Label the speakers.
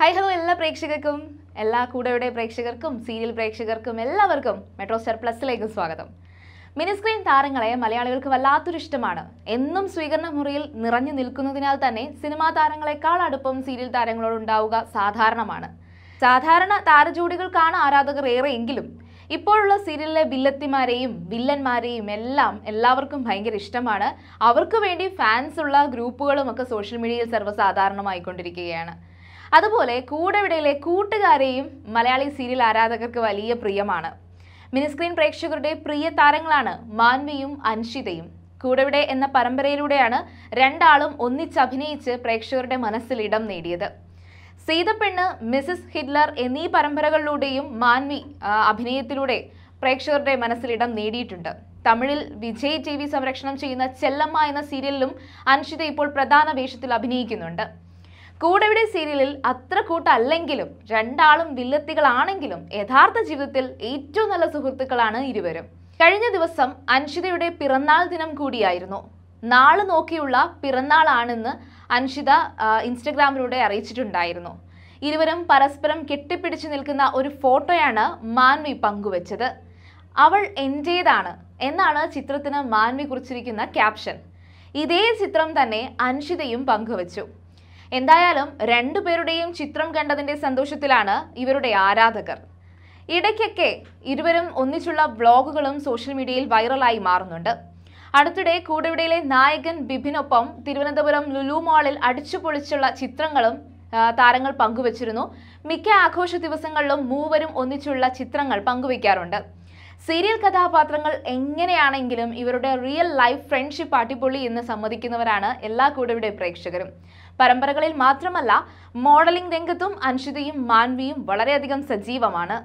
Speaker 1: hi hello എല്ലാ പ്രേക്ഷകർക്കും എല്ലാ കൂടെയുടെ പ്രേക്ഷകർക്കും സീരിയൽ പ്രേക്ഷകർക്കും എല്ലാവർക്കും മെട്രോ സ്റ്റാർ പ്ലസിലേക്ക് സ്വാഗതം മിനിസ്ക്രീൻ താരങ്ങളെ മലയാളികൾക്ക് വല്ലാത്തൊരു ഇഷ്ടമാണ് എന്നും സ്വീകരണ മുറിയിൽ നിറഞ്ഞു നിൽക്കുന്നതിനാൽ തന്നെ സിനിമാ താരങ്ങളെക്കാൾ അടുപ്പം സീരിയൽ താരങ്ങളോട് ഉണ്ടാവുക സാധാരണമാണ് സാധാരണ താരജോഡികൾക്കാണ് ആരാധകർ ഏറെയെങ്കിലും ഇപ്പോഴുള്ള സീരിയലിലെ വില്ലത്തിമാരെയും വില്ലന്മാരെയും എല്ലാം എല്ലാവർക്കും ഭയങ്കര ഇഷ്ടമാണ് അവർക്ക് വേണ്ടി ഫാൻസ് ഉള്ള ഗ്രൂപ്പുകളും ഒക്കെ സോഷ്യൽ മീഡിയയിൽ സർവ്വസാധാരണമായിക്കൊണ്ടിരിക്കുകയാണ് അതുപോലെ കൂടെവിടയിലെ കൂട്ടുകാരെയും മലയാളി സീരിയൽ ആരാധകർക്ക് വലിയ പ്രിയമാണ് മിനിസ്ക്രീൻ പ്രേക്ഷകരുടെ പ്രിയ താരങ്ങളാണ് മാൻവിയും അൻഷിതയും കൂടെവിടെ എന്ന പരമ്പരയിലൂടെയാണ് രണ്ടാളും ഒന്നിച്ചഭിനയിച്ച് പ്രേക്ഷകരുടെ മനസ്സിൽ ഇടം നേടിയത് സീതപ്പെണ്ണ് മിസസ് ഹിറ്റ്ലർ എന്നീ പരമ്പരകളിലൂടെയും മാൻവി അഭിനയത്തിലൂടെ പ്രേക്ഷകരുടെ മനസ്സിലിടം നേടിയിട്ടുണ്ട് തമിഴിൽ വിജയ് ടി വി സംരക്ഷണം ചെയ്യുന്ന ചെല്ലമ്മ എന്ന സീരിയലിലും അൻഷിത ഇപ്പോൾ പ്രധാന വേഷത്തിൽ അഭിനയിക്കുന്നുണ്ട് കൂടെവിടെ സീരിയലിൽ അത്ര കൂട്ടല്ലെങ്കിലും രണ്ടാളും വില്ലത്തികളാണെങ്കിലും യഥാർത്ഥ ജീവിതത്തിൽ ഏറ്റവും നല്ല സുഹൃത്തുക്കളാണ് ഇരുവരും കഴിഞ്ഞ ദിവസം അൻഷിതയുടെ പിറന്നാൾ ദിനം കൂടിയായിരുന്നു നാള് നോക്കിയുള്ള പിറന്നാളാണെന്ന് അൻഷിത ഇൻസ്റ്റഗ്രാമിലൂടെ അറിയിച്ചിട്ടുണ്ടായിരുന്നു ഇരുവരും പരസ്പരം കെട്ടിപ്പിടിച്ചു നിൽക്കുന്ന ഒരു ഫോട്ടോയാണ് മാൻവി പങ്കുവച്ചത് അവൾ എൻ്റേതാണ് എന്നാണ് ചിത്രത്തിന് മാൻവി കുറിച്ചിരിക്കുന്ന ക്യാപ്ഷൻ ഇതേ ചിത്രം തന്നെ അൻഷിതയും പങ്കുവച്ചു എന്തായാലും രണ്ടുപേരുടെയും ചിത്രം കണ്ടതിൻ്റെ സന്തോഷത്തിലാണ് ഇവരുടെ ആരാധകർ ഇടയ്ക്കൊക്കെ ഇരുവരും ഒന്നിച്ചുള്ള വ്ളോഗുകളും സോഷ്യൽ മീഡിയയിൽ വൈറലായി മാറുന്നുണ്ട് അടുത്തിടെ കൂടെവിടയിലെ നായകൻ ബിബിനൊപ്പം തിരുവനന്തപുരം ലുലു മാളിൽ അടിച്ചുപൊളിച്ചുള്ള ചിത്രങ്ങളും താരങ്ങൾ പങ്കുവച്ചിരുന്നു മിക്ക ആഘോഷ ദിവസങ്ങളിലും മൂവരും ഒന്നിച്ചുള്ള ചിത്രങ്ങൾ പങ്കുവയ്ക്കാറുണ്ട് സീരിയൽ കഥാപാത്രങ്ങൾ എങ്ങനെയാണെങ്കിലും ഇവരുടെ റിയൽ ലൈഫ് ഫ്രണ്ട്ഷിപ്പ് അടിപൊളി എന്ന് സമ്മതിക്കുന്നവരാണ് എല്ലാ കൂടെ പ്രേക്ഷകരും പരമ്പരകളിൽ മാത്രമല്ല മോഡലിംഗ് രംഗത്തും അൻഷിതയും മാൻവിയും വളരെയധികം സജീവമാണ്